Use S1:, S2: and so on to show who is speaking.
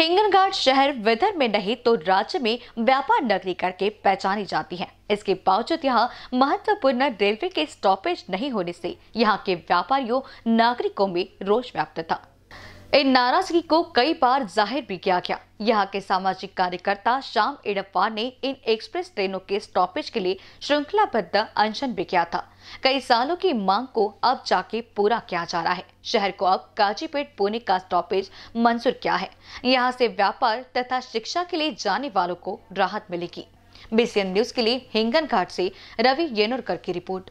S1: हिंगनघाट शहर विदर्भ में नहीं तो राज्य में व्यापार नगरी करके पहचानी जाती है इसके बावजूद यहाँ महत्वपूर्ण रेलवे के स्टॉपेज नहीं होने से यहाँ के व्यापारियों नागरिकों में रोष व्याप्त था इन नाराजगी को कई बार जाहिर भी किया गया यहाँ के सामाजिक कार्यकर्ता श्याम एडप्पा ने इन एक्सप्रेस ट्रेनों के स्टॉपेज के लिए श्रृंखलाबद्ध अनशन भी किया था कई सालों की मांग को अब जाके पूरा किया जा रहा है शहर को अब काजीपेट पुणे का स्टॉपेज मंजूर किया है यहाँ से व्यापार तथा शिक्षा के लिए जाने वालों को राहत मिलेगी बीसीएन न्यूज के लिए हिंगन घाट से रवि येनुरकर की रिपोर्ट